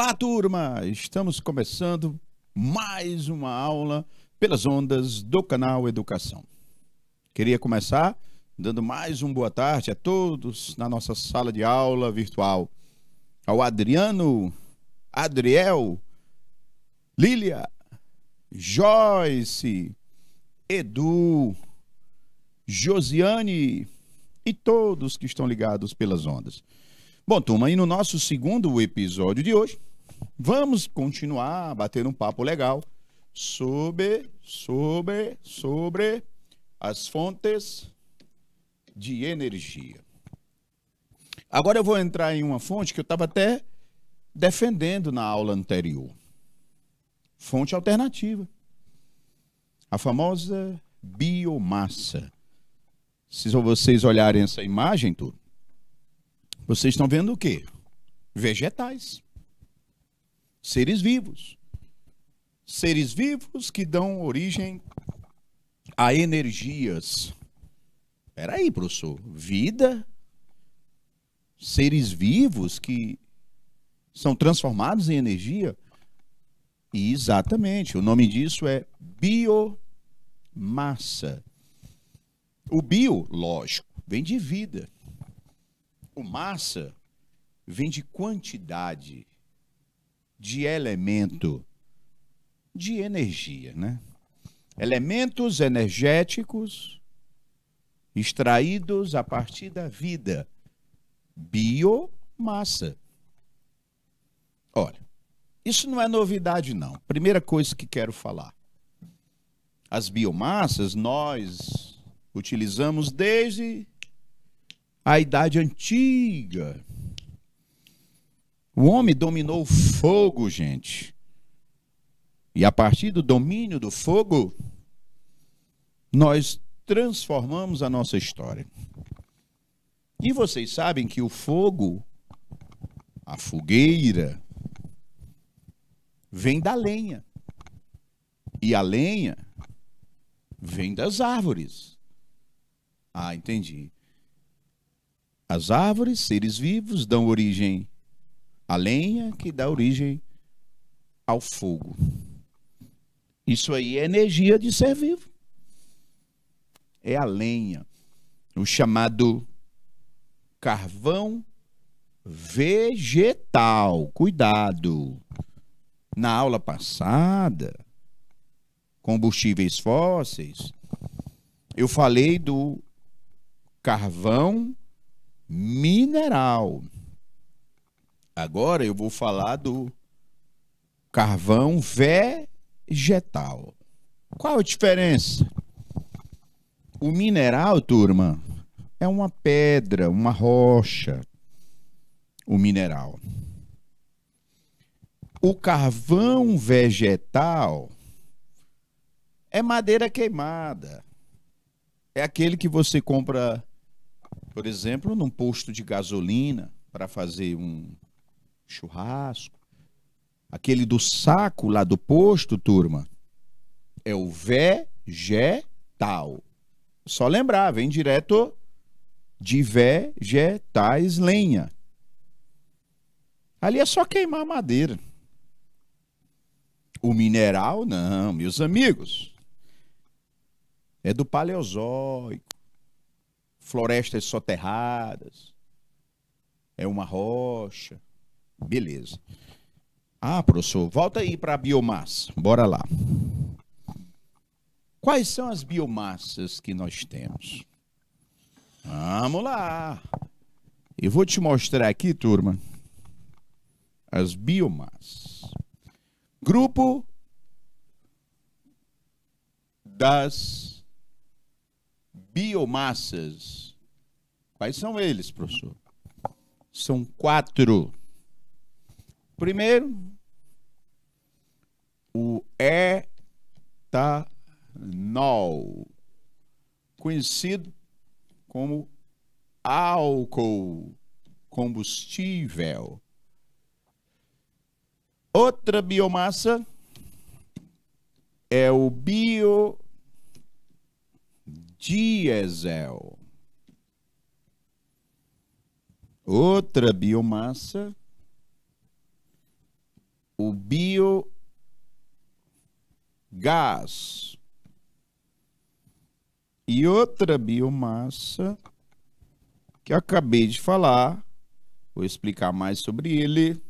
Olá, turma! Estamos começando mais uma aula pelas ondas do canal Educação. Queria começar dando mais um boa tarde a todos na nossa sala de aula virtual. Ao Adriano, Adriel, Lília, Joyce, Edu, Josiane e todos que estão ligados pelas ondas. Bom, turma, e no nosso segundo episódio de hoje, Vamos continuar bater um papo legal sobre, sobre, sobre as fontes de energia. Agora eu vou entrar em uma fonte que eu estava até defendendo na aula anterior. Fonte alternativa. A famosa biomassa. Se vocês olharem essa imagem, tudo, vocês estão vendo o quê? Vegetais seres vivos. Seres vivos que dão origem a energias. Peraí, professor. Vida, seres vivos que são transformados em energia. E exatamente, o nome disso é biomassa. O bio, lógico, vem de vida. O massa vem de quantidade de elemento, de energia, né? Elementos energéticos extraídos a partir da vida, biomassa. Olha, isso não é novidade não. Primeira coisa que quero falar. As biomassas nós utilizamos desde a idade antiga o homem dominou o fogo, gente. E a partir do domínio do fogo, nós transformamos a nossa história. E vocês sabem que o fogo, a fogueira, vem da lenha. E a lenha vem das árvores. Ah, entendi. As árvores, seres vivos, dão origem a lenha que dá origem ao fogo. Isso aí é energia de ser vivo. É a lenha, o chamado carvão vegetal. Cuidado. Na aula passada, combustíveis fósseis, eu falei do carvão mineral. Agora eu vou falar do carvão vegetal. Qual a diferença? O mineral, turma, é uma pedra, uma rocha. O mineral. O carvão vegetal é madeira queimada. É aquele que você compra, por exemplo, num posto de gasolina para fazer um churrasco. Aquele do saco lá do posto, turma, é o vegetal. Só lembrar, vem direto de vegetais lenha. Ali é só queimar madeira. O mineral, não, meus amigos. É do Paleozoico. Florestas soterradas. É uma rocha. Beleza. Ah, professor, volta aí para a biomassa. Bora lá. Quais são as biomassas que nós temos? Vamos lá. Eu vou te mostrar aqui, turma, as biomassas. Grupo das biomassas. Quais são eles, professor? São quatro. Primeiro, o etanol, conhecido como álcool combustível. Outra biomassa é o biodiesel. Outra biomassa o biogás e outra biomassa que acabei de falar. Vou explicar mais sobre ele.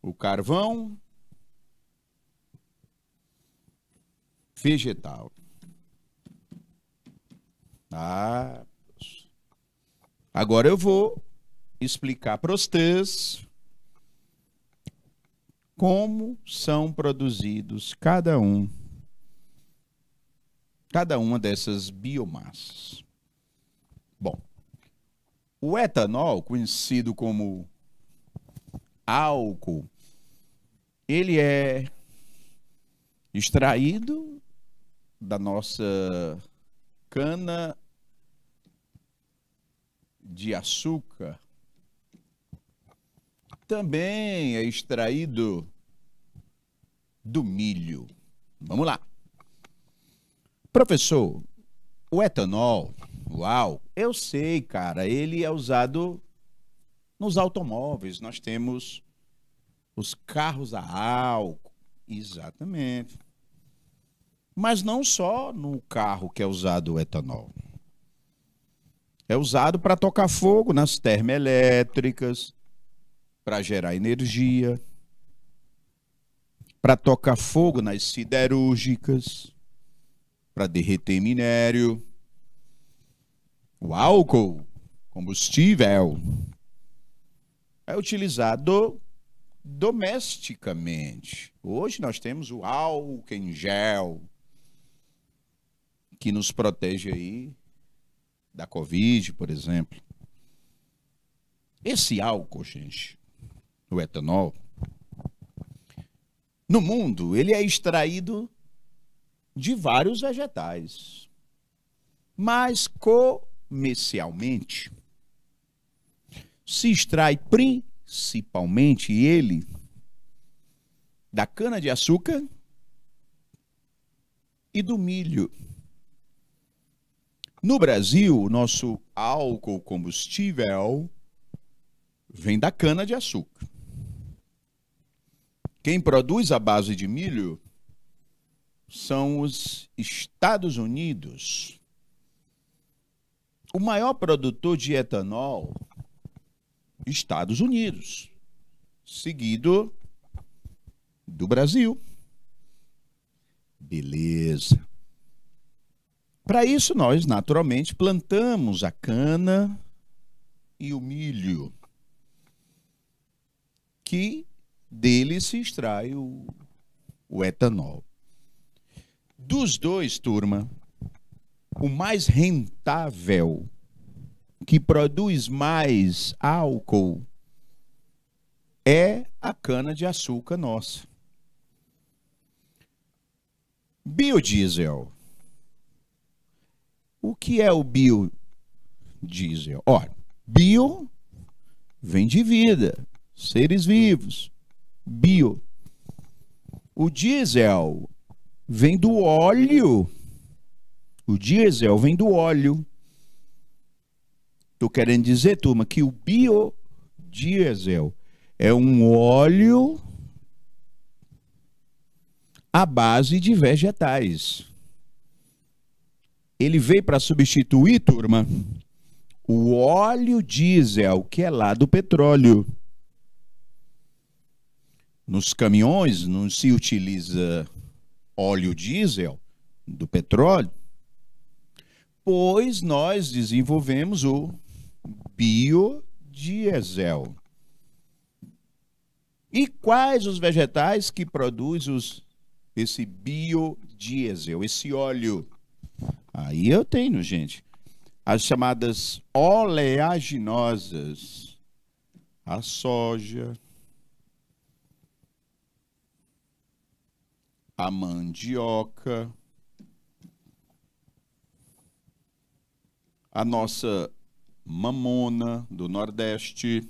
O carvão vegetal. Ah, agora eu vou explicar para os vocês como são produzidos cada um cada uma dessas biomassas. Bom, o etanol, conhecido como álcool, ele é extraído da nossa cana de açúcar também é extraído do milho. Vamos lá. Professor, o etanol, uau, eu sei, cara, ele é usado nos automóveis. Nós temos os carros a álcool. Exatamente. Mas não só no carro que é usado o etanol. É usado para tocar fogo nas termoelétricas, para gerar energia, para tocar fogo nas siderúrgicas, para derreter minério, o álcool, combustível, é utilizado domesticamente. Hoje nós temos o álcool em gel, que nos protege aí da Covid, por exemplo. Esse álcool, gente, o etanol, no mundo ele é extraído de vários vegetais. Mas comercialmente se extrai principalmente ele da cana-de-açúcar e do milho. No Brasil, o nosso álcool combustível vem da cana-de-açúcar. Quem produz a base de milho são os Estados Unidos. O maior produtor de etanol, Estados Unidos, seguido do Brasil. Beleza. Para isso, nós naturalmente plantamos a cana e o milho, que dele se extrai o, o etanol. Dos dois, turma, o mais rentável, que produz mais álcool, é a cana-de-açúcar nossa. Biodiesel. O que é o biodiesel? Olha, bio vem de vida, seres vivos bio. O diesel vem do óleo. O diesel vem do óleo. Estou querendo dizer, turma, que o biodiesel é um óleo à base de vegetais. Ele veio para substituir, turma, o óleo diesel, que é lá do petróleo nos caminhões não se utiliza óleo diesel do petróleo, pois nós desenvolvemos o biodiesel. E quais os vegetais que produzem os, esse biodiesel, esse óleo? Aí eu tenho, gente, as chamadas oleaginosas, a soja, a mandioca, a nossa mamona do Nordeste.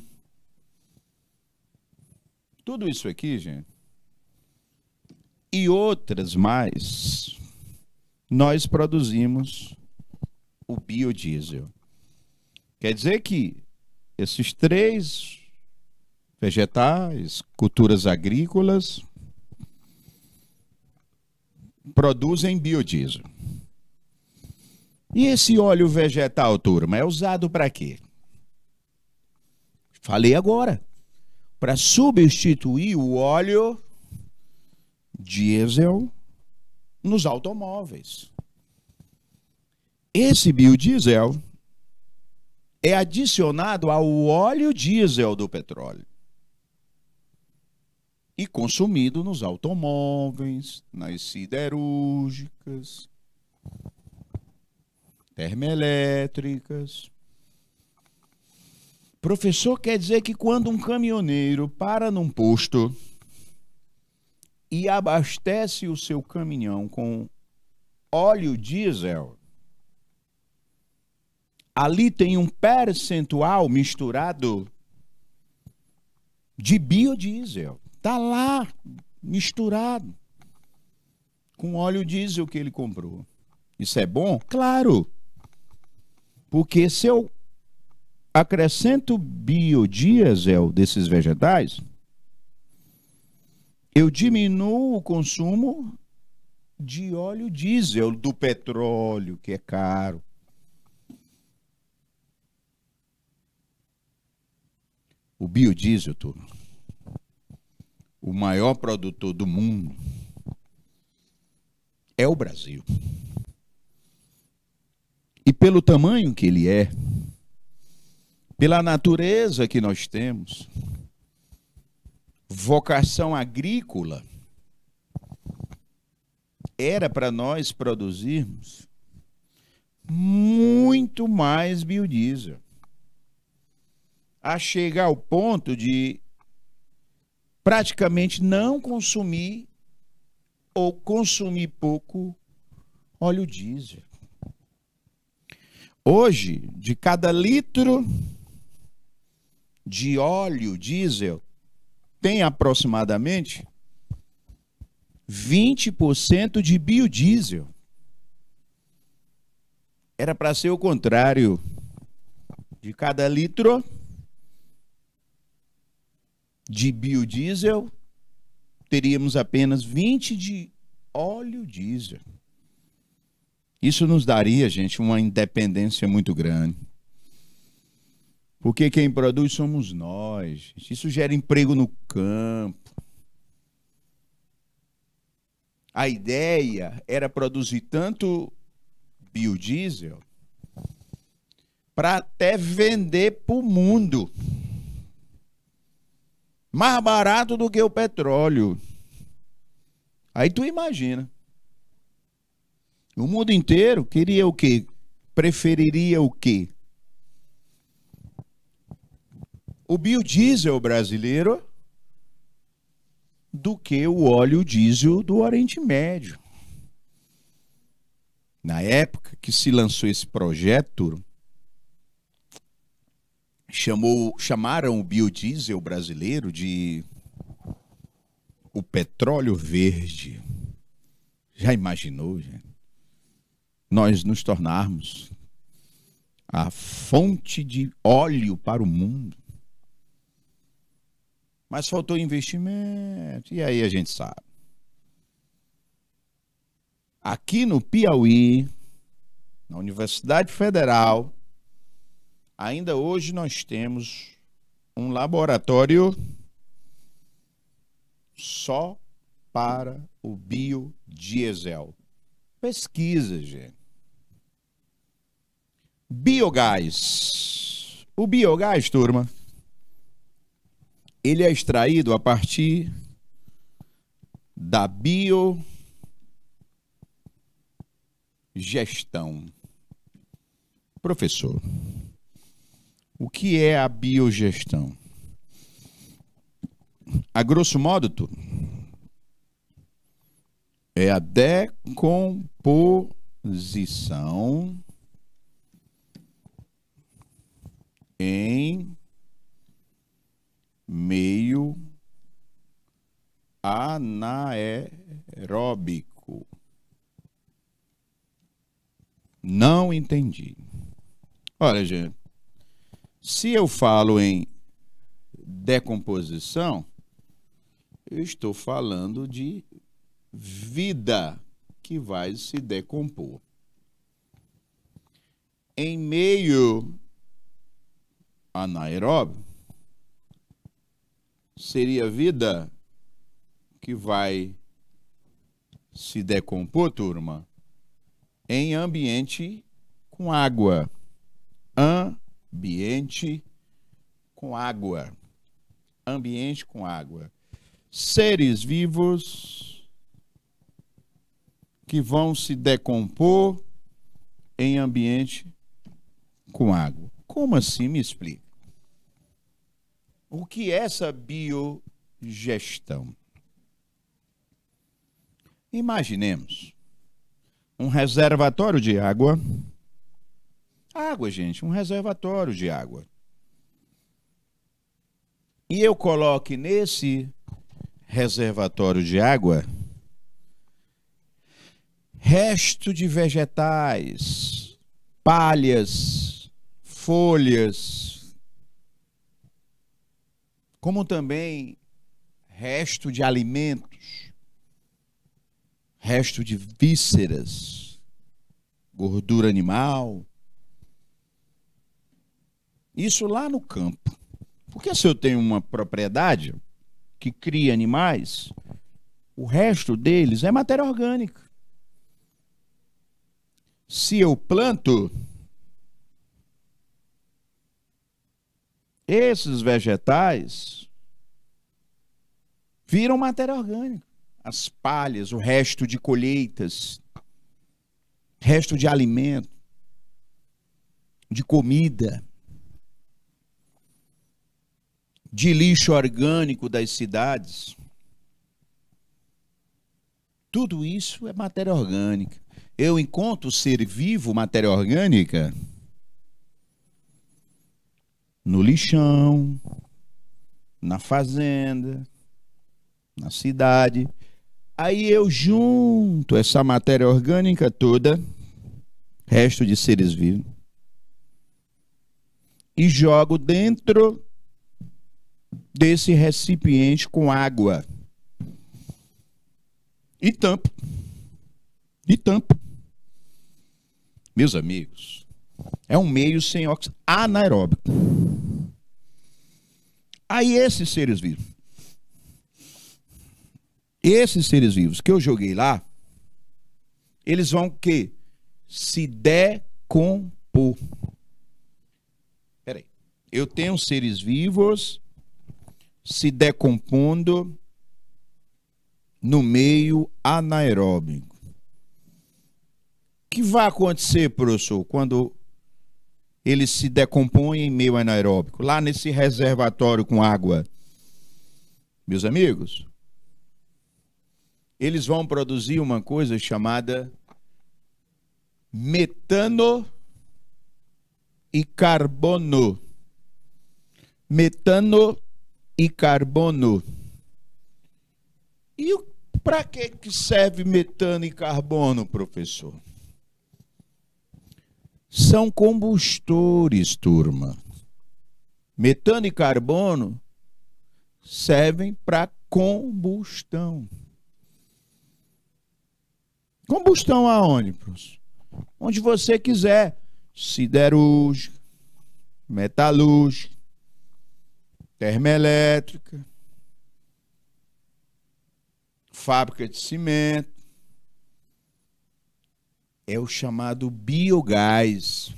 Tudo isso aqui, gente, e outras mais, nós produzimos o biodiesel. Quer dizer que esses três vegetais, culturas agrícolas, produzem biodiesel. E esse óleo vegetal, turma, é usado para quê? Falei agora. Para substituir o óleo diesel nos automóveis. Esse biodiesel é adicionado ao óleo diesel do petróleo e consumido nos automóveis, nas siderúrgicas, termoelétricas. Professor quer dizer que quando um caminhoneiro para num posto e abastece o seu caminhão com óleo diesel, ali tem um percentual misturado de biodiesel. Está lá, misturado com óleo diesel que ele comprou. Isso é bom? Claro. Porque se eu acrescento biodiesel desses vegetais, eu diminuo o consumo de óleo diesel, do petróleo, que é caro. O biodiesel, turma o maior produtor do mundo é o Brasil. E pelo tamanho que ele é, pela natureza que nós temos, vocação agrícola, era para nós produzirmos muito mais biodiesel, a chegar ao ponto de praticamente não consumir ou consumir pouco óleo diesel. Hoje, de cada litro de óleo diesel, tem aproximadamente 20% de biodiesel. Era para ser o contrário. De cada litro, de biodiesel, teríamos apenas 20 de óleo diesel. Isso nos daria, gente, uma independência muito grande. Porque quem produz somos nós. Isso gera emprego no campo. A ideia era produzir tanto biodiesel para até vender para o mundo mais barato do que o petróleo. Aí tu imagina. O mundo inteiro queria o quê? Preferiria o quê? O biodiesel brasileiro do que o óleo diesel do Oriente Médio. Na época que se lançou esse projeto, chamou, chamaram o biodiesel brasileiro de o petróleo verde. Já imaginou, gente? Nós nos tornarmos a fonte de óleo para o mundo. Mas faltou investimento, e aí a gente sabe. Aqui no Piauí, na Universidade Federal, Ainda hoje nós temos um laboratório só para o biodiesel. Pesquisa, gente. Biogás. O biogás, turma, ele é extraído a partir da biogestão. Professor, o que é a biogestão? A grosso modo, tu, é a decomposição em meio anaeróbico. Não entendi. Olha, gente, se eu falo em decomposição, eu estou falando de vida que vai se decompor. Em meio anaeróbio, seria vida que vai se decompor, turma, em ambiente com água. An ambiente com água. Ambiente com água. Seres vivos que vão se decompor em ambiente com água. Como assim? Me explica. O que é essa biogestão? Imaginemos um reservatório de água Água, gente, um reservatório de água. E eu coloque nesse reservatório de água resto de vegetais, palhas, folhas, como também resto de alimentos, resto de vísceras, gordura animal, isso lá no campo. Porque se eu tenho uma propriedade que cria animais, o resto deles é matéria orgânica. Se eu planto esses vegetais viram matéria orgânica. As palhas, o resto de colheitas, resto de alimento, de comida de lixo orgânico das cidades. Tudo isso é matéria orgânica. Eu, encontro ser vivo, matéria orgânica, no lixão, na fazenda, na cidade. Aí eu junto essa matéria orgânica toda, resto de seres vivos, e jogo dentro desse recipiente com água. E tampo. E tampo. Meus amigos, é um meio sem óxido anaeróbico. Aí esses seres vivos, esses seres vivos que eu joguei lá, eles vão que se decompor. Peraí, eu tenho seres vivos se decompondo no meio anaeróbico. O que vai acontecer, professor, quando ele se decompõe em meio anaeróbico, lá nesse reservatório com água? Meus amigos, eles vão produzir uma coisa chamada metano e carbono. Metano e carbono. E para que, que serve metano e carbono, professor? São combustores, turma. Metano e carbono servem para combustão. Combustão aonde, professor? Onde você quiser. Siderúrgica, metalúrgica, termoelétrica, fábrica de cimento, é o chamado biogás.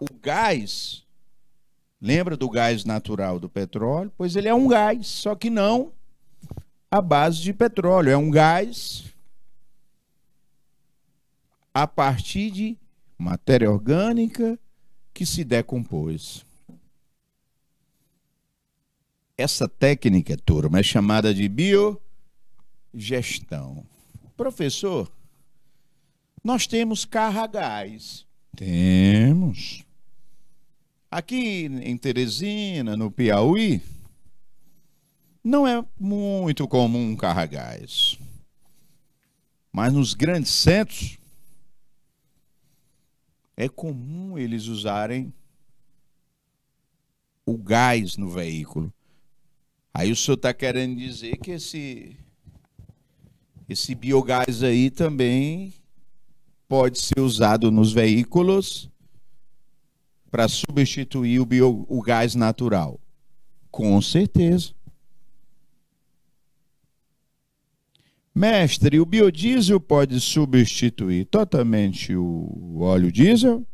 O gás, lembra do gás natural do petróleo? Pois ele é um gás, só que não à base de petróleo. É um gás a partir de matéria orgânica que se decompôs. Essa técnica, turma, é chamada de biogestão. Professor, nós temos carragais. Temos. Aqui em Teresina, no Piauí, não é muito comum um carragás. Mas nos grandes centros, é comum eles usarem o gás no veículo. Aí o senhor está querendo dizer que esse, esse biogás aí também pode ser usado nos veículos para substituir o, bio, o gás natural. Com certeza. Mestre, o biodiesel pode substituir totalmente o óleo diesel?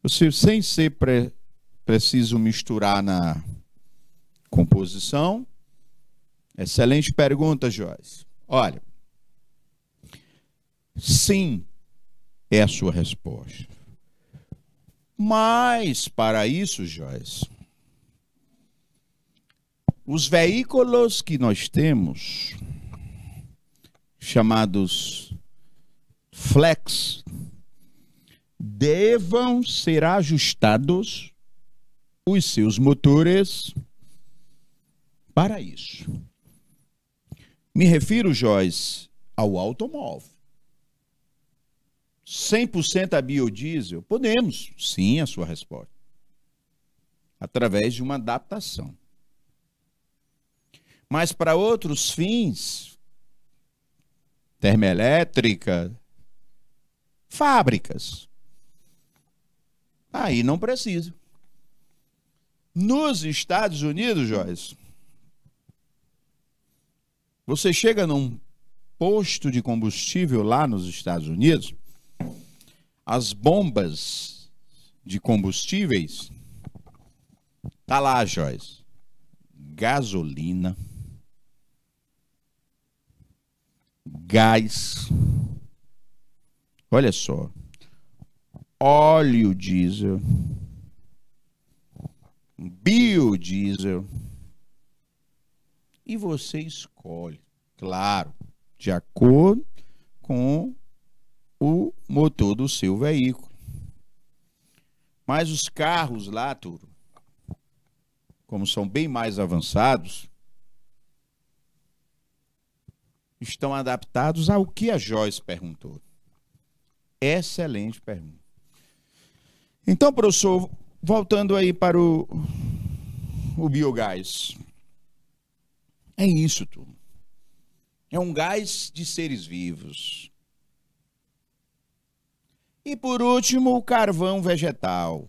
Você, sem ser pre, preciso misturar na, Composição? Excelente pergunta, Joyce. Olha, sim é a sua resposta. Mas, para isso, Joyce, os veículos que nós temos, chamados flex, devam ser ajustados os seus motores para isso. Me refiro, Joyce, ao automóvel. 100% a biodiesel? Podemos, sim, a sua resposta. Através de uma adaptação. Mas para outros fins, termoelétrica, fábricas, aí não precisa. Nos Estados Unidos, Joyce, você chega num posto de combustível lá nos Estados Unidos, as bombas de combustíveis tá lá, Joyce. Gasolina, gás. Olha só. Óleo diesel, biodiesel e você escolhe, claro, de acordo com o motor do seu veículo. Mas os carros lá, Turo, como são bem mais avançados, estão adaptados ao que a Joyce perguntou. Excelente pergunta. Então, professor, voltando aí para o, o biogás. É isso, turma. É um gás de seres vivos. E por último, o carvão vegetal,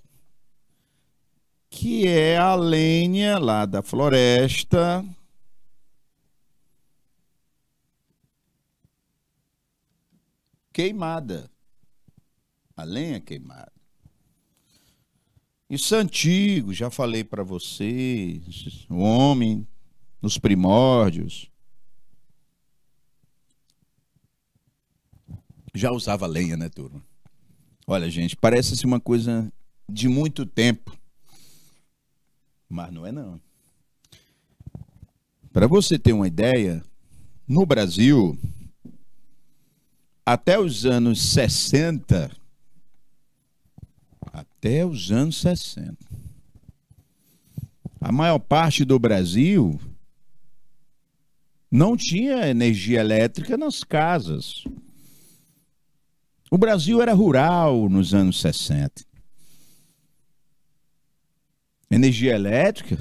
que é a lenha lá da floresta. Queimada. A lenha queimada. Isso é antigo, já falei para vocês. O homem nos primórdios. Já usava lenha, né, turma? Olha, gente, parece-se uma coisa de muito tempo, mas não é não. Para você ter uma ideia, no Brasil, até os anos 60, até os anos 60, a maior parte do Brasil não tinha energia elétrica nas casas. O Brasil era rural nos anos 60. Energia elétrica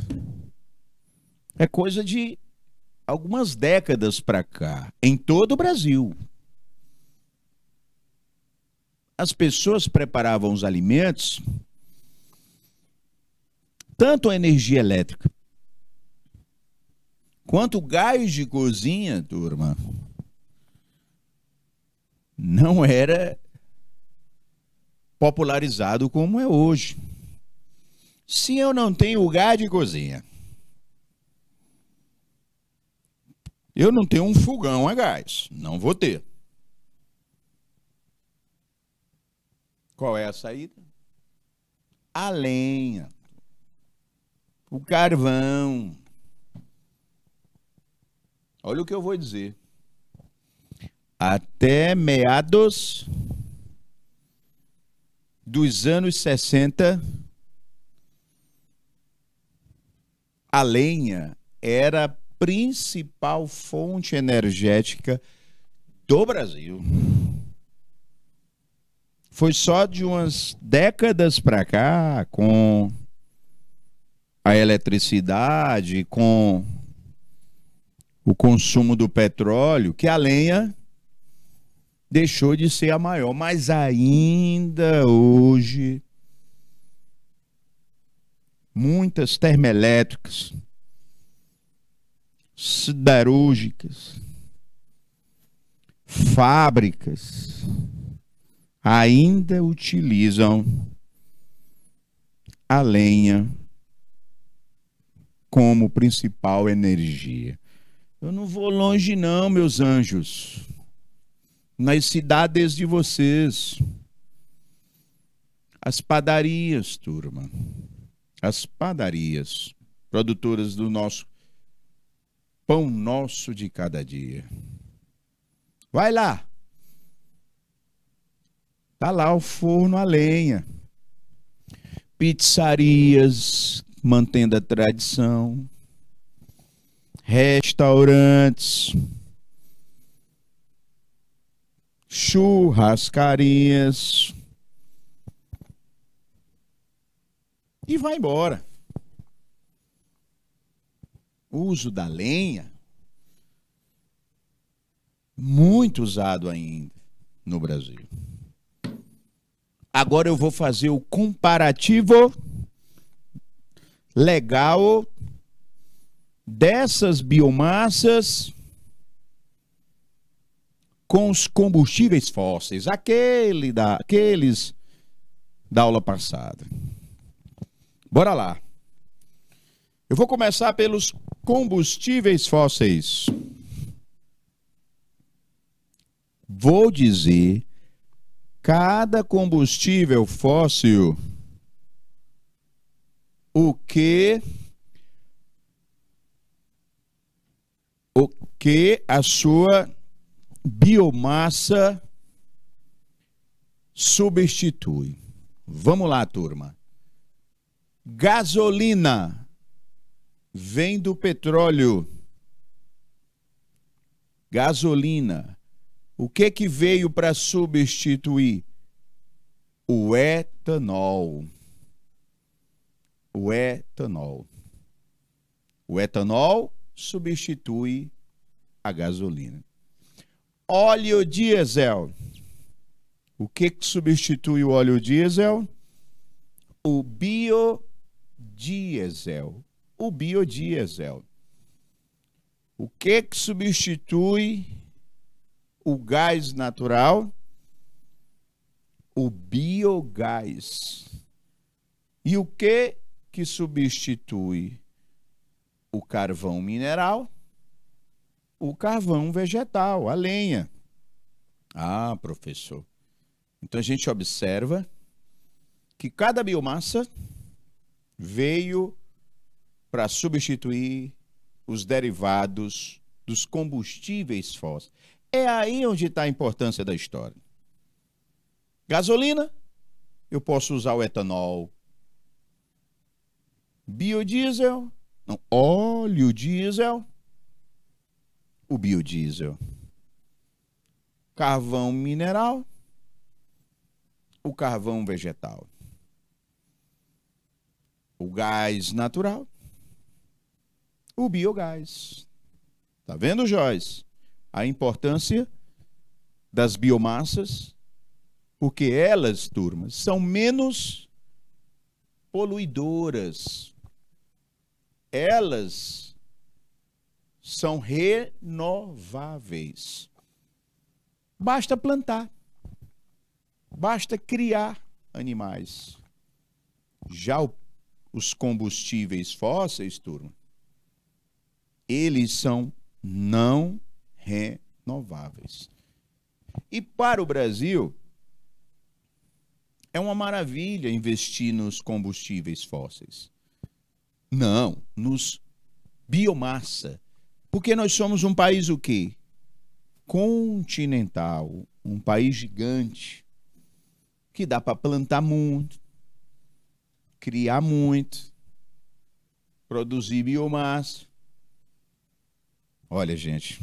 é coisa de algumas décadas para cá, em todo o Brasil. As pessoas preparavam os alimentos tanto a energia elétrica Quanto gás de cozinha, turma, não era popularizado como é hoje. Se eu não tenho gás de cozinha, eu não tenho um fogão a gás, não vou ter. Qual é a saída? A lenha, o carvão. Olha o que eu vou dizer. Até meados dos anos 60, a lenha era a principal fonte energética do Brasil. Foi só de umas décadas para cá, com a eletricidade, com o consumo do petróleo que a lenha deixou de ser a maior, mas ainda hoje muitas termoelétricas, siderúrgicas, fábricas ainda utilizam a lenha como principal energia. Eu não vou longe, não, meus anjos, nas cidades de vocês, as padarias, turma, as padarias, produtoras do nosso pão nosso de cada dia. Vai lá. Tá lá o forno a lenha. Pizzarias mantendo a tradição restaurantes, churrascarias. E vai embora. O uso da lenha, muito usado ainda no Brasil. Agora eu vou fazer o comparativo legal dessas biomassas com os combustíveis fósseis, aquele da, aqueles da aula passada. Bora lá. Eu vou começar pelos combustíveis fósseis. Vou dizer cada combustível fóssil o que que a sua biomassa substitui. Vamos lá, turma. Gasolina vem do petróleo. Gasolina. O que que veio para substituir? O etanol. O etanol. O etanol substitui a gasolina. Óleo diesel. O que, que substitui o óleo diesel? O biodiesel. O biodiesel. O que, que substitui o gás natural? O biogás. E o que que substitui o carvão mineral? o carvão vegetal, a lenha. Ah, professor. Então a gente observa que cada biomassa veio para substituir os derivados dos combustíveis fósseis. É aí onde está a importância da história. Gasolina, eu posso usar o etanol. Biodiesel, não, óleo diesel, o biodiesel? Carvão mineral, o carvão vegetal, o gás natural, o biogás. Tá vendo, Joyce? A importância das biomassas, porque elas, turmas, são menos poluidoras. Elas são renováveis. Basta plantar, basta criar animais. Já o, os combustíveis fósseis, turma, eles são não renováveis. E para o Brasil, é uma maravilha investir nos combustíveis fósseis. Não, nos biomassa porque nós somos um país o quê? Continental, um país gigante que dá para plantar muito, criar muito, produzir biomassa. Olha, gente.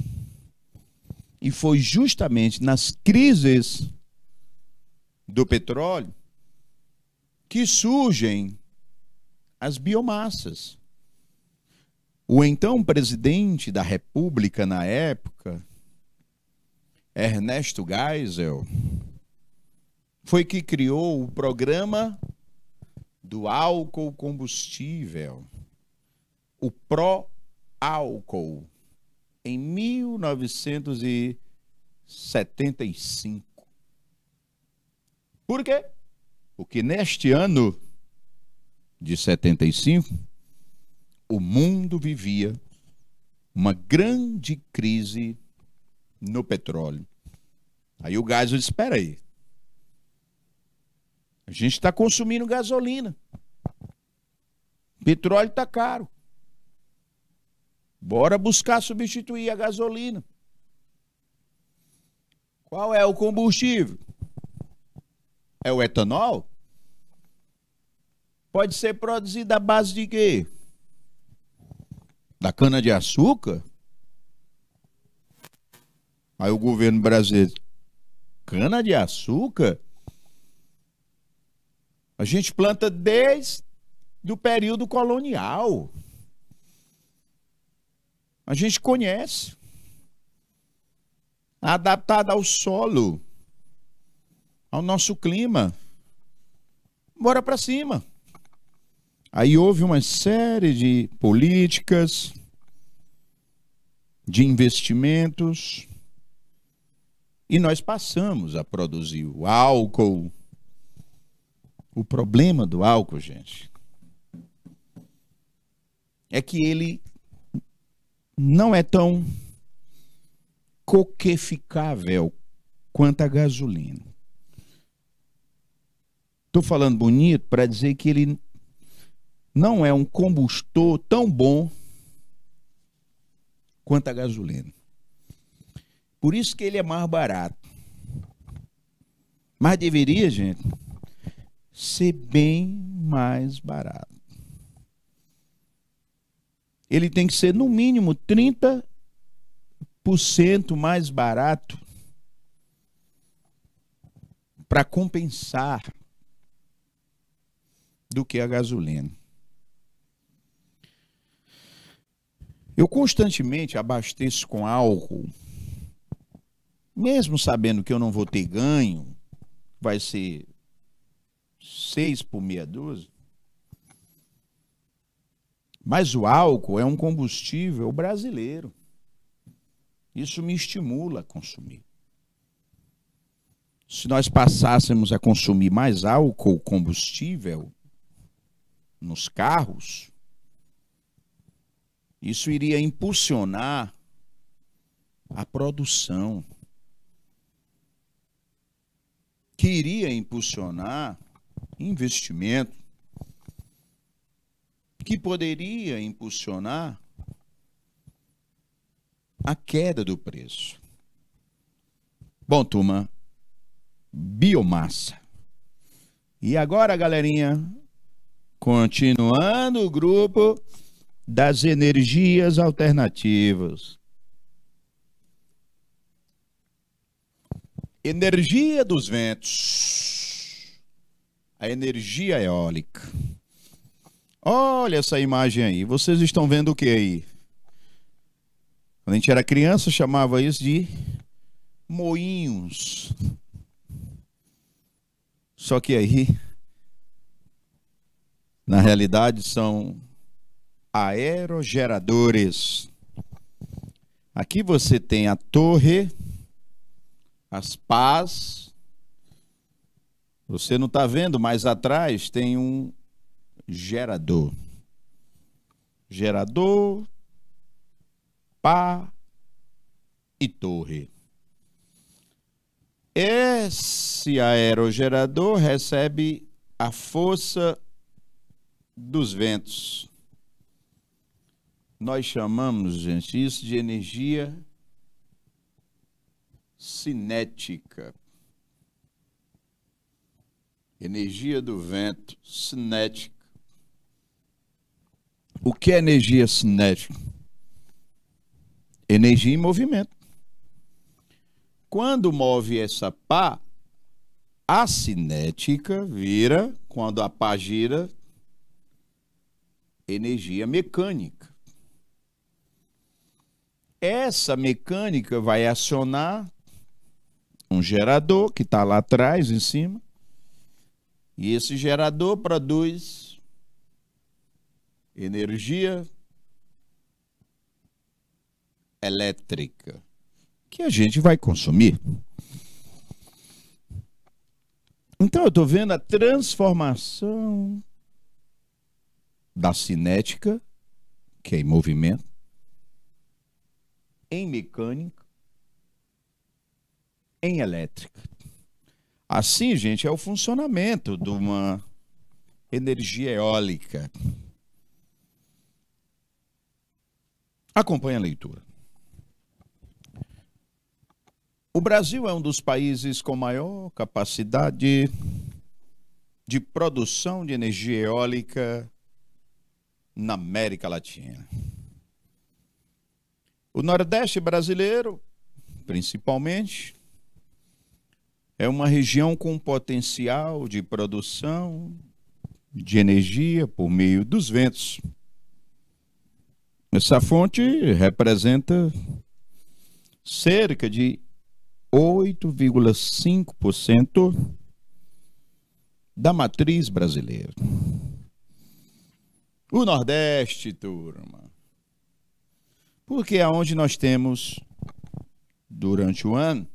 E foi justamente nas crises do petróleo que surgem as biomassas. O então presidente da República na época, Ernesto Geisel, foi que criou o programa do álcool combustível, o pró álcool em 1975. Por quê? Porque neste ano de 75 o mundo vivia uma grande crise no petróleo. Aí o gás disse: espera aí. A gente está consumindo gasolina. Petróleo está caro. Bora buscar substituir a gasolina. Qual é o combustível? É o etanol? Pode ser produzido à base de quê? da cana-de-açúcar? Aí o governo brasileiro, cana-de-açúcar? A gente planta desde o período colonial. A gente conhece. Adaptada ao solo, ao nosso clima. Bora para cima. Aí houve uma série de políticas, de investimentos, e nós passamos a produzir o álcool. O problema do álcool, gente, é que ele não é tão coqueficável quanto a gasolina. Estou falando bonito para dizer que ele não é um combustor tão bom quanto a gasolina. Por isso que ele é mais barato. Mas deveria, gente, ser bem mais barato. Ele tem que ser no mínimo 30% mais barato para compensar do que a gasolina. Eu constantemente abasteço com álcool, mesmo sabendo que eu não vou ter ganho, vai ser seis por meia dúzia. Mas o álcool é um combustível brasileiro. Isso me estimula a consumir. Se nós passássemos a consumir mais álcool combustível nos carros, isso iria impulsionar a produção, que iria impulsionar investimento, que poderia impulsionar a queda do preço. Bom, turma, biomassa. E agora, galerinha, continuando o grupo das energias alternativas. Energia dos ventos. A energia eólica. Olha essa imagem aí. Vocês estão vendo o que aí? Quando a gente era criança, chamava isso de moinhos. Só que aí, na realidade, são aerogeradores. Aqui você tem a torre, as pás. Você não está vendo, mas atrás tem um gerador. Gerador, pá e torre. Esse aerogerador recebe a força dos ventos nós chamamos, gente, isso de energia cinética. Energia do vento, cinética. O que é energia cinética? Energia em movimento. Quando move essa pá, a cinética vira, quando a pá gira, energia mecânica. Essa mecânica vai acionar um gerador que está lá atrás, em cima, e esse gerador produz energia elétrica que a gente vai consumir. Então eu estou vendo a transformação da cinética, que é em movimento, em mecânica, em elétrica. Assim, gente, é o funcionamento de uma energia eólica. Acompanhe a leitura. O Brasil é um dos países com maior capacidade de produção de energia eólica na América Latina. O Nordeste brasileiro, principalmente, é uma região com potencial de produção de energia por meio dos ventos. Essa fonte representa cerca de 8,5% da matriz brasileira. O Nordeste, turma, porque aonde nós temos, durante o ano,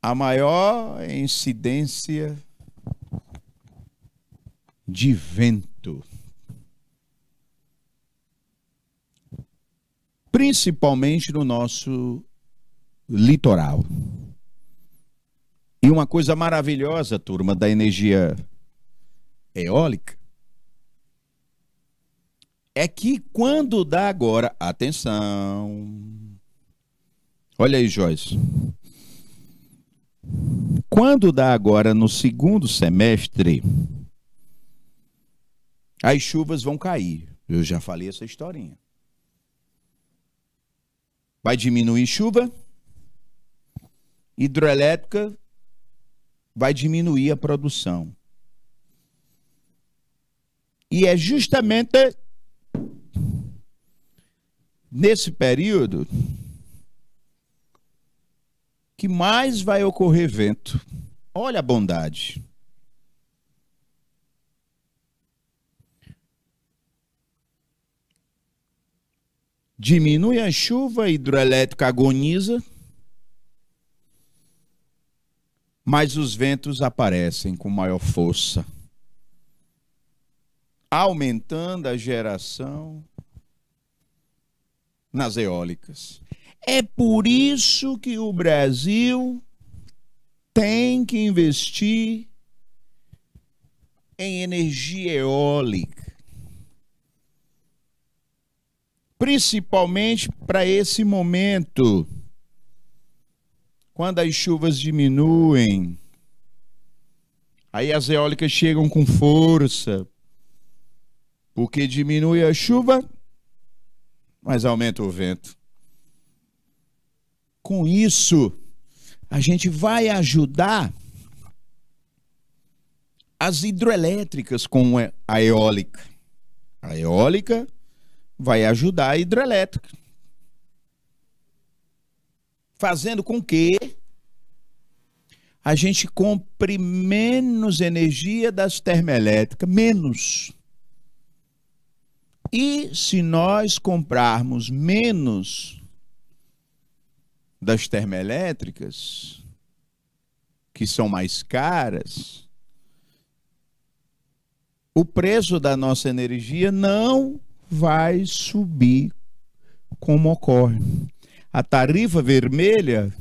a maior incidência de vento. Principalmente no nosso litoral. E uma coisa maravilhosa, turma, da energia eólica é que quando dá agora, atenção. Olha aí, Joyce. Quando dá agora no segundo semestre, as chuvas vão cair. Eu já falei essa historinha. Vai diminuir chuva, hidrelétrica vai diminuir a produção. E é justamente nesse período que mais vai ocorrer vento. Olha a bondade. diminui a chuva, a hidrelétrica agoniza, mas os ventos aparecem com maior força, aumentando a geração nas eólicas. É por isso que o Brasil tem que investir em energia eólica. Principalmente para esse momento, quando as chuvas diminuem, aí as eólicas chegam com força, porque diminui a chuva, mas aumenta o vento. Com isso, a gente vai ajudar as hidrelétricas como a eólica. A eólica vai ajudar a hidrelétrica. Fazendo com que a gente compre menos energia das termoelétricas, menos. E se nós comprarmos menos das termoelétricas, que são mais caras, o preço da nossa energia não vai subir como ocorre. A tarifa vermelha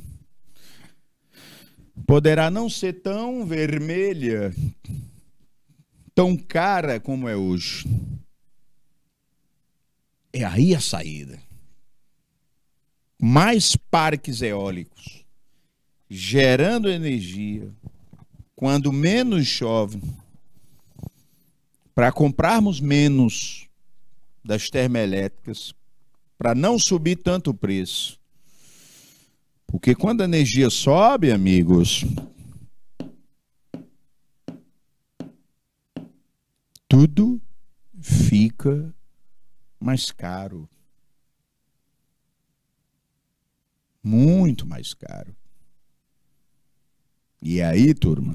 poderá não ser tão vermelha, tão cara como é hoje é aí a saída. Mais parques eólicos gerando energia quando menos chove para comprarmos menos das termoelétricas para não subir tanto o preço. Porque quando a energia sobe, amigos, tudo fica mais caro. Muito mais caro. E aí, turma?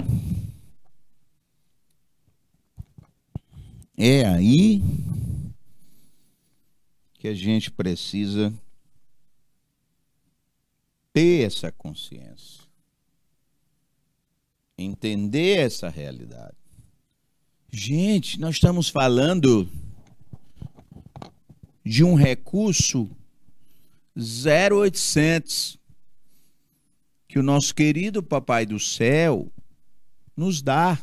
É aí que a gente precisa ter essa consciência, entender essa realidade. Gente, nós estamos falando de um recurso 0800 que o nosso querido Papai do Céu nos dá.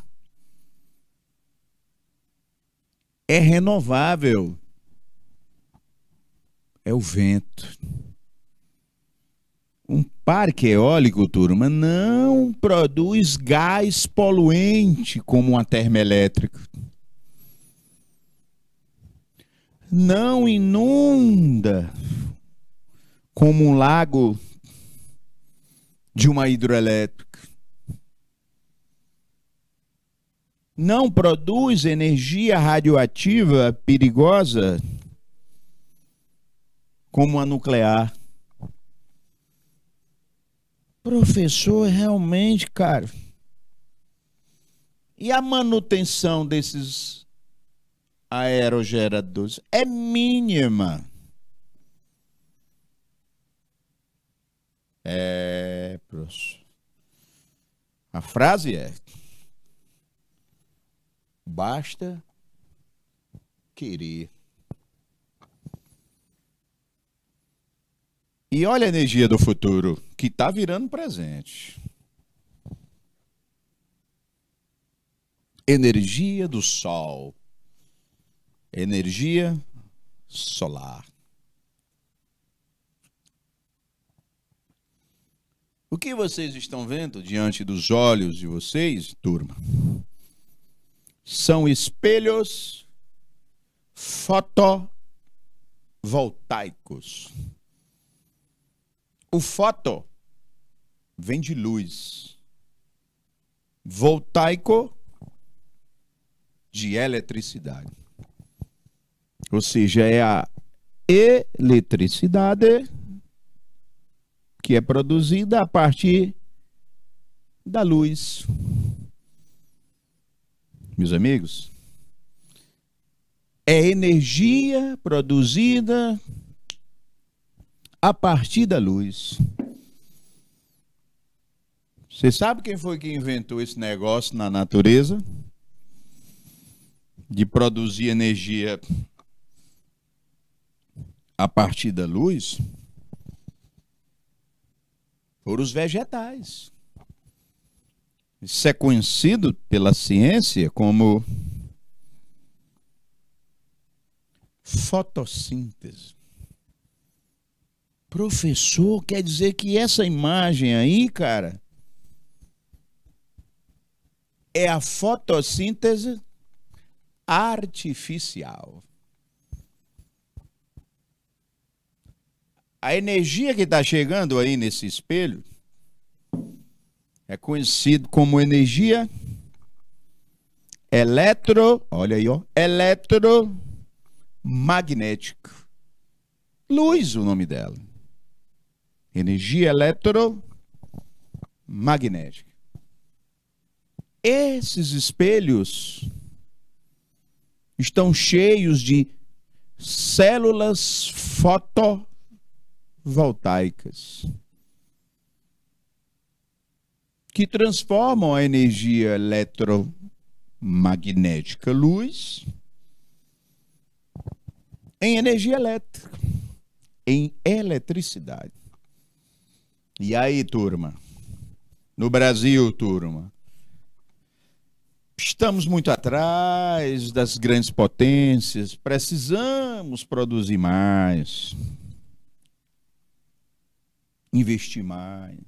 É renovável. É o vento. Um parque eólico, turma, não produz gás poluente como uma termoelétrica não inunda como um lago de uma hidrelétrica. Não produz energia radioativa perigosa como a nuclear. Professor, realmente, cara. E a manutenção desses aerogeradores é mínima. É, professor. A frase é: basta querer. E olha a energia do futuro que está virando presente. Energia do sol, energia solar. O que vocês estão vendo diante dos olhos de vocês, turma? São espelhos fotovoltaicos. O foto vem de luz. Voltaico de eletricidade. Ou seja, é a eletricidade que é produzida a partir da luz. Meus amigos, é energia produzida a partir da luz. Você sabe quem foi que inventou esse negócio na natureza? De produzir energia a partir da luz foram os vegetais. Isso é conhecido pela ciência como fotossíntese. Professor, quer dizer que essa imagem aí, cara, é a fotossíntese artificial. A energia que está chegando aí nesse espelho é conhecido como energia eletro, olha aí, ó, eletromagnética. Luz o nome dela. Energia eletromagnética. Esses espelhos estão cheios de células fotovoltaicas fotovoltaicas que transformam a energia eletromagnética luz em energia elétrica, em eletricidade. E aí, turma? No Brasil, turma, estamos muito atrás das grandes potências, precisamos produzir mais investir mais.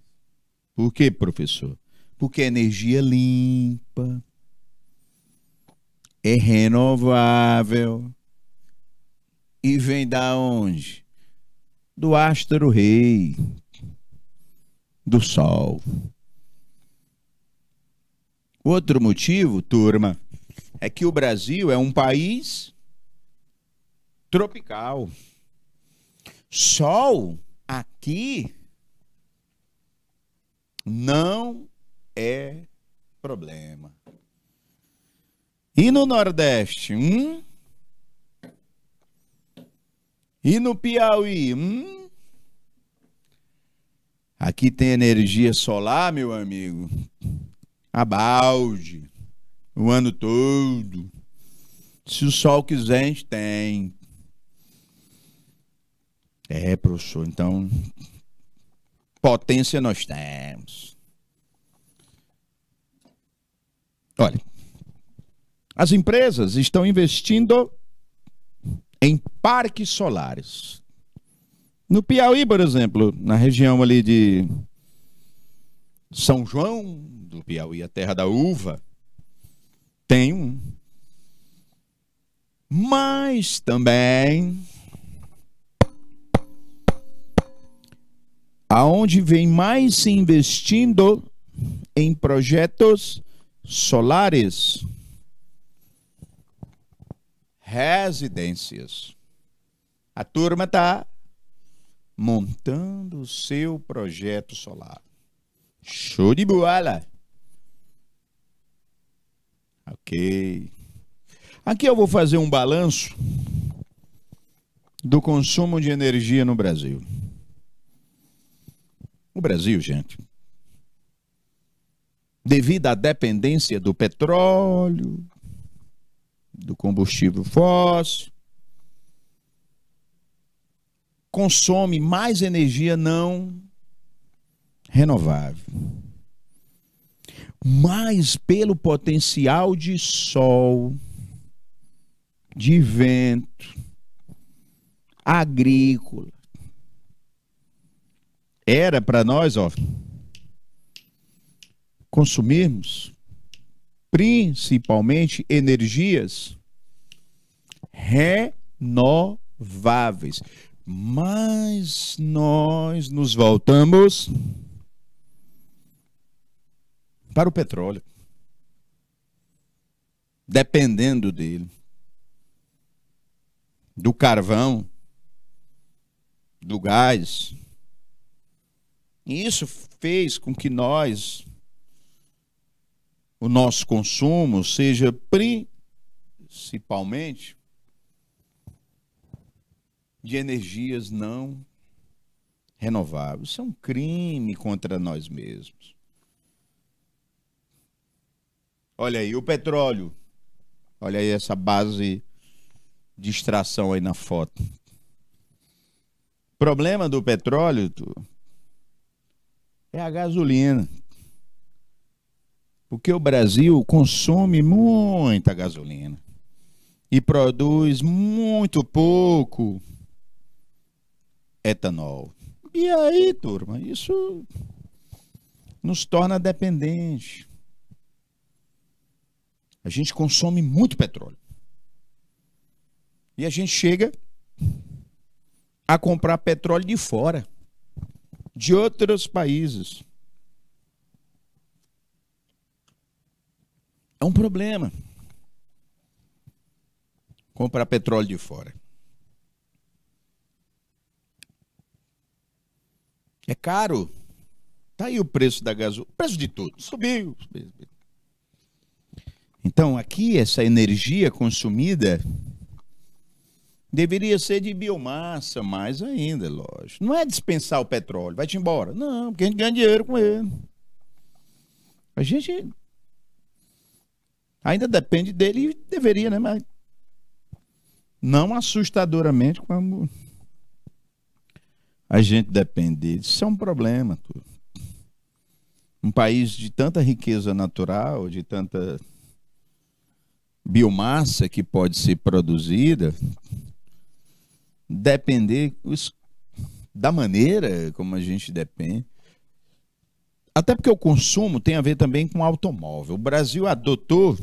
Por quê, professor? Porque é energia limpa, é renovável e vem da onde? Do astro rei, do sol. Outro motivo, turma, é que o Brasil é um país tropical. Sol aqui não é problema. E no Nordeste? Hum? E no Piauí? Hum? Aqui tem energia solar, meu amigo. A balde. O ano todo. Se o sol quiser, a gente tem. É, professor, então potência nós temos. Olha, as empresas estão investindo em parques solares. No Piauí, por exemplo, na região ali de São João do Piauí, a terra da uva, tem um. Mas também aonde vem mais se investindo em projetos solares, residências. A turma está montando o seu projeto solar. Show de bola! Ok. Aqui eu vou fazer um balanço do consumo de energia no Brasil. O Brasil, gente, devido à dependência do petróleo, do combustível fóssil, consome mais energia não renovável. Mas pelo potencial de sol, de vento, agrícola, era para nós, ó, consumirmos principalmente energias renováveis. Mas nós nos voltamos para o petróleo, dependendo dele, do carvão, do gás, e isso fez com que nós, o nosso consumo, seja principalmente de energias não renováveis. Isso é um crime contra nós mesmos. Olha aí, o petróleo. Olha aí essa base de extração aí na foto. O problema do petróleo, é a gasolina. Porque o Brasil consome muita gasolina e produz muito pouco etanol. E aí, turma, isso nos torna dependentes. A gente consome muito petróleo. E a gente chega a comprar petróleo de fora de outros países. É um problema comprar petróleo de fora. É caro. Tá aí o preço da gasolina, o preço de tudo, subiu. Então aqui essa energia consumida Deveria ser de biomassa, mais ainda, lógico. Não é dispensar o petróleo, vai-te embora. Não, porque a gente ganha dinheiro com ele. A gente ainda depende dele e deveria, né? Mas não assustadoramente como a gente depende dele. Isso é um problema, Um país de tanta riqueza natural, de tanta biomassa que pode ser produzida, depender da maneira como a gente depende. Até porque o consumo tem a ver também com o automóvel. O Brasil adotou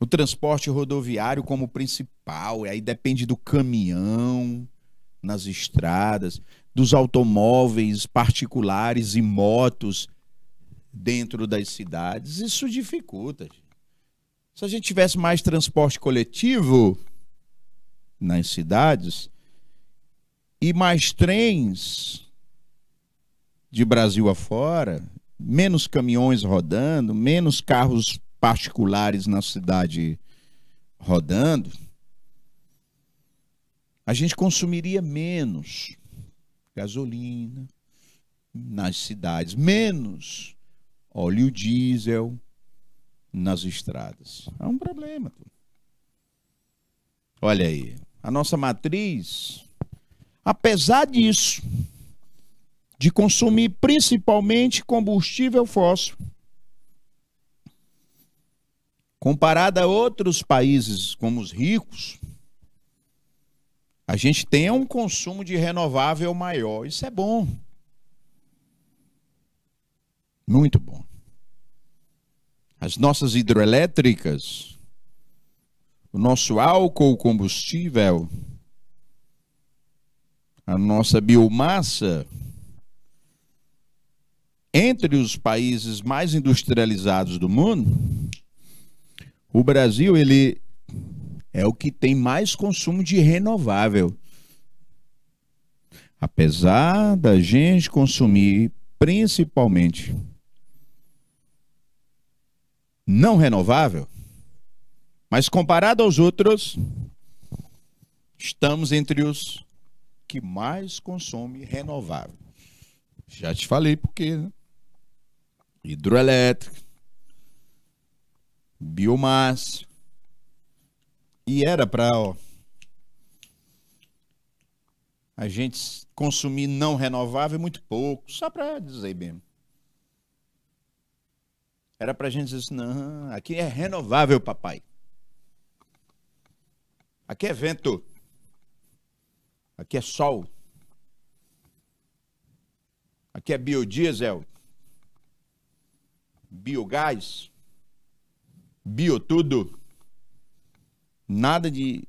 o transporte rodoviário como principal, e aí depende do caminhão nas estradas, dos automóveis particulares e motos dentro das cidades. Isso dificulta. Se a gente tivesse mais transporte coletivo, nas cidades e mais trens de Brasil afora, menos caminhões rodando, menos carros particulares na cidade rodando, a gente consumiria menos gasolina nas cidades, menos óleo diesel nas estradas. É um problema. Olha aí a nossa matriz, apesar disso, de consumir principalmente combustível fóssil, comparada a outros países como os ricos, a gente tem um consumo de renovável maior. Isso é bom. Muito bom. As nossas hidrelétricas o nosso álcool combustível, a nossa biomassa, entre os países mais industrializados do mundo, o Brasil ele é o que tem mais consumo de renovável. Apesar da gente consumir principalmente não renovável, mas comparado aos outros, estamos entre os que mais consome renovável. Já te falei por quê. Né? Hidroelétrica, biomassa. E era para a gente consumir não renovável muito pouco, só para dizer mesmo. Era para a gente dizer assim, não, aqui é renovável, papai. Aqui é vento. Aqui é sol. Aqui é biodiesel. Biogás. Biotudo. Nada de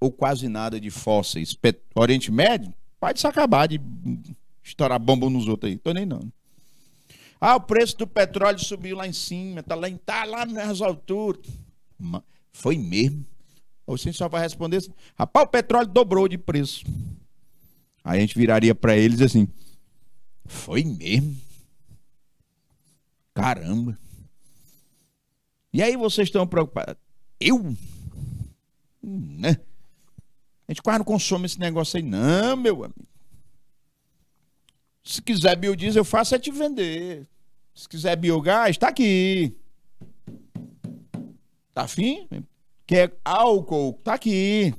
ou quase nada de fósseis. Pet Oriente Médio, pode se acabar de estourar bomba nos outros aí. Tô nem não. Ah, o preço do petróleo subiu lá em cima, tá lá, tá lá nas alturas. Foi mesmo. Ou se só vai responder assim, rapaz, o petróleo dobrou de preço. Aí a gente viraria para eles assim, foi mesmo? Caramba. E aí vocês estão preocupados? Eu? Hum, né? A gente quase não consome esse negócio aí, não, meu amigo. Se quiser biodiesel, eu faço é te vender. Se quiser biogás, tá aqui. Tá afim? é álcool, tá aqui.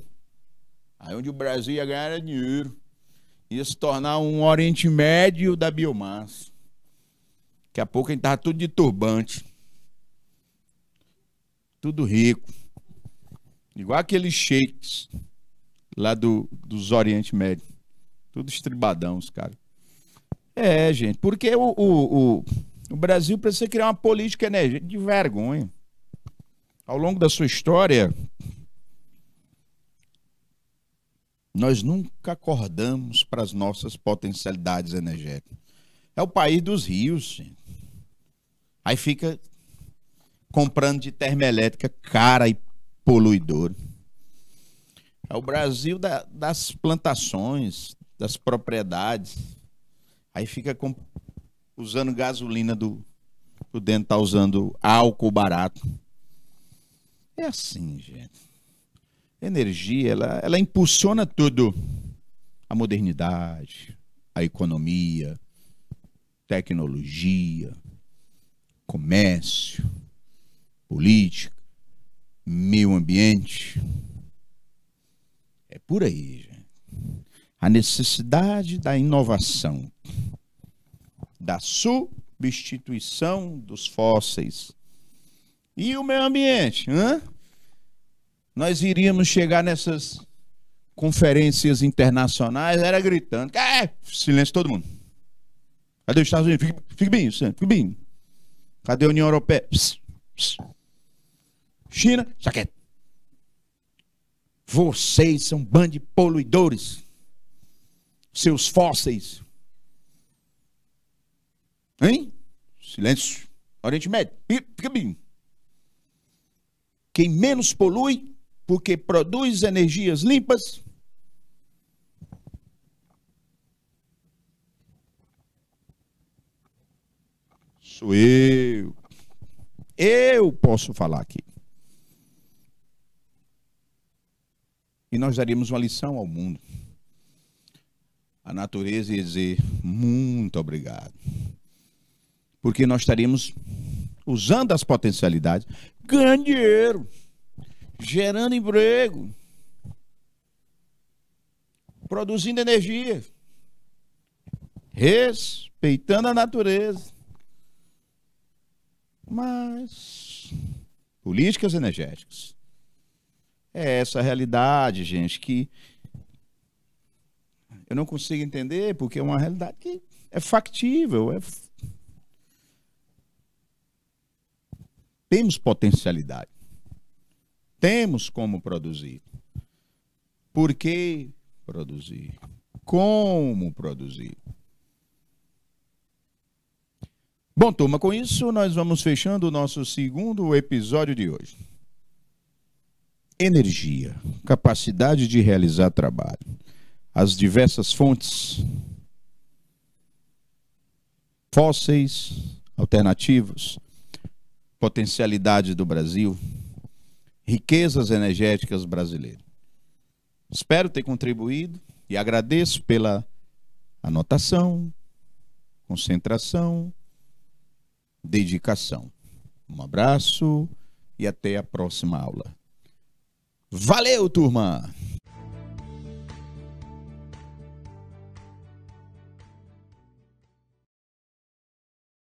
Aí onde o Brasil ia ganhar dinheiro. Ia se tornar um Oriente Médio da biomassa. Daqui a pouco a gente tava tudo de turbante. Tudo rico. Igual aqueles shakes lá do, dos Oriente Médio. Tudo estribadão, os caras. É, gente, porque o, o, o, o Brasil precisa criar uma política energética de vergonha ao longo da sua história, nós nunca acordamos para as nossas potencialidades energéticas. É o país dos rios. Gente. Aí fica comprando de termoelétrica cara e poluidora. É o Brasil da, das plantações, das propriedades. Aí fica com, usando gasolina do. O dentro está usando álcool barato. É assim, gente. Energia, ela, ela impulsiona tudo. A modernidade, a economia, tecnologia, comércio, política, meio ambiente. É por aí, gente. A necessidade da inovação, da substituição dos fósseis e o meio ambiente? Hã? Nós iríamos chegar nessas conferências internacionais, era gritando. É! Silêncio todo mundo. Cadê os Estados Unidos? Fique, fique bem, fique bem. Cadê a União Europeia? Pss, pss. China, está Vocês são um bando de poluidores. Seus fósseis. Hein? Silêncio. Oriente Médio. Fica bem quem menos polui, porque produz energias limpas. Sou eu. Eu posso falar aqui. E nós daríamos uma lição ao mundo. A natureza ia dizer: muito obrigado. Porque nós estaríamos usando as potencialidades, ganhando dinheiro, gerando emprego, produzindo energia, respeitando a natureza. Mas políticas energéticas. É essa realidade, gente, que eu não consigo entender, porque é uma realidade que é factível, é temos potencialidade. Temos como produzir. Por que produzir? Como produzir? Bom, turma, com isso nós vamos fechando o nosso segundo episódio de hoje. Energia, capacidade de realizar trabalho, as diversas fontes, fósseis, alternativos, potencialidade do Brasil, riquezas energéticas brasileiras. Espero ter contribuído e agradeço pela anotação, concentração, dedicação. Um abraço e até a próxima aula. Valeu, turma!